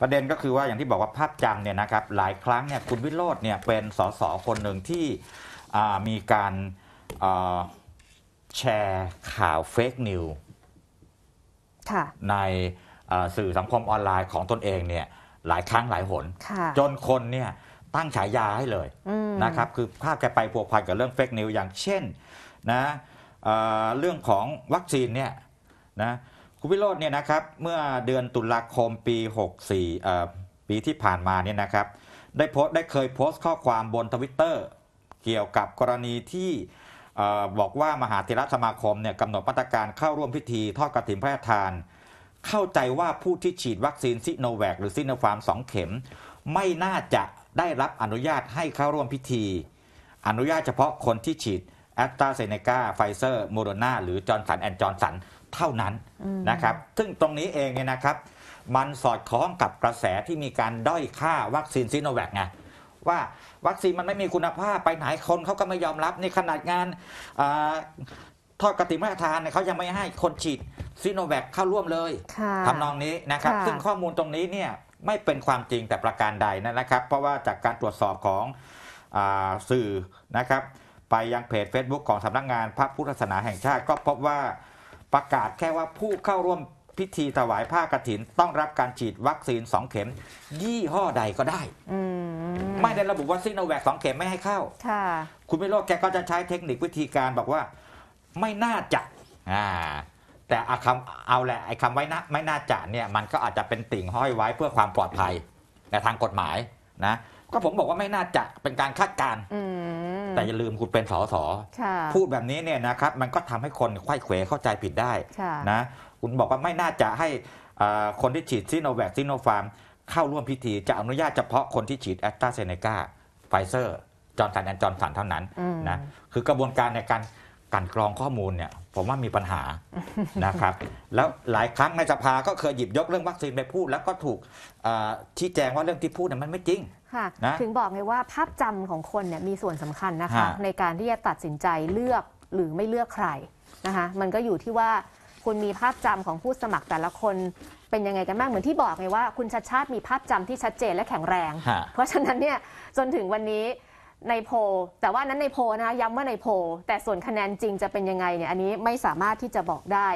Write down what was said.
ประเด็นก็คือว่าอย่างที่บอกว่าภาพจำเนี่ยนะครับ หลายครั้งเนี่ยคุณวิโรจน์เนี่ย เป็นสสคนหนึ่งที่มีการแชร์ข่าวเฟกนิวในสื่อสังคมออนไลน์ของตนเองเนี่ย หลายครั้งหลายหนจนคนเนี่ย ตั้งฉายาให้เลยนะครับ คือภาพแกไปผัวพันกับเรื่องเฟกนิวอย่างเช่น นะเรื่องของวัคซีนเนี่ย นะคุณวิโรจน์เนี่ยนะครับเมื่อเดือนตุลาคมปี 64 ปีที่ผ่านมาเนี่ยนะครับได้โพสได้เคยโพสต์ข้อความบนทวิตเตอร์เกี่ยวกับกรณีที่บอกว่ามหาเิรสมาคมเนี่ยกำหนดมาตรการเข้าร่วมพิธีทอดกระถิ่นพระราชทาน เข้าใจว่าผู้ที่ฉีดวัคซีน ซิโนแวคหรือซิโนฟาร์มสองเข็ม ไม่น่าจะได้รับอนุญาตให้เข้าร่วมพิธี อนุญาตเฉพาะคนที่ฉีดแอสตราเซเนกาไฟเซอร์โมโดนาหรือจอร์นสันแอนด์จอร์นสันเท่านั้นนะครับซึ่งตรงนี้เองเนี่ยนะครับมันสอดคล้องกับกระแสที่มีการด้อยค่าวัคซีนซีโนแวคไงว่าวัคซีนมันไม่มีคุณภาพไปไหนคนเขาก็ไม่ยอมรับในขนาดงานทอดกติมาทรานเขายังไม่ให้คนฉีดซีโนแวคเข้าร่วมเลยทำนองนี้นะครับซึ่งข้อมูลตรงนี้เนี่ยไม่เป็นความจริงแต่ประการใดนะครับ เพราะว่าจากการตรวจสอบของอสื่อนะครับไปยังเพจ Facebook ของสำนักงงานพระพุทธศาสนาแห่งชาติ ก็พบว่าประกาศแค่ว่าผู้เข้าร่วมพิธีถวายผ้ากรถิน ต้องรับการฉีดวัคซีนสองเข็ม ยี่ห้อใดก็ได้ไม่ได้ระบุว่าซีโนแวคสองเข็มไม่ให้เข้า คุณไม่โลดแกก็จะใช้เทคนิควิธีการบอกว่า ไม่น่าจะอ่าแต่อคำเอาแหละไอ้คำไว้นะไม่น่าจะเนี่ยมันก็อาจจะเป็นติ่งห้อยไว้เพื่อความปลอดภัยในทางกฎหมายนะ ก็ผมบอกว่าไม่น่าจะเป็นการคาดการณ์แต่อย่าลืมคุณเป็นสสพูดแบบนี้เนี่ยนะครับ มันก็ทำให้คนไข้เขวเข้าใจผิดได้นะคุณบอกว่าไม่น่าจะให้คนที่ฉีดซิโนแวคซิโนฟาร์ม เข้าร่วมพิธี จะอนุญาตเฉพาะคนที่ฉีดแอสตราเซเนกาไฟเซอร์จอร์นสันแอนจอร์นสันเท่านั้นนะคือกระบวนการในการกันกรองข้อมูลเนี่ยผมว่ามีปัญหานะครับแล้วหลายครั้งในสภาก็เคยหยิบยกเรื่องวัคซีนไปพูดแล้วก็ถูกชี้แจงว่าเรื่องที่พูดเนี่ยมันไม่จริงคนะถึงบอกไงว่าภาพจำของคนเนี่ยมีส่วนสำคัญนะคะในการที่จะตัดสินใจเลือกหรือไม่เลือกใครนะคะมันก็อยู่ที่ว่าคุณมีภาพจำของผู้สมัครแต่ละคนเป็นยังไงกันบ้างเหมือนที่บอกไงว่าคุณชัดชาติมีภาพจำที่ชัดเจนและแข็งแรง เพราะฉะนั้นเนี่ยจนถึงวันนี้ในโพ แต่ว่านั้นในโพนะคะย้ำว่าในโพ แต่ส่วนคะแนนจริงจะเป็นยังไงเนี่ยอันนี้ไม่สามารถที่จะบอกได้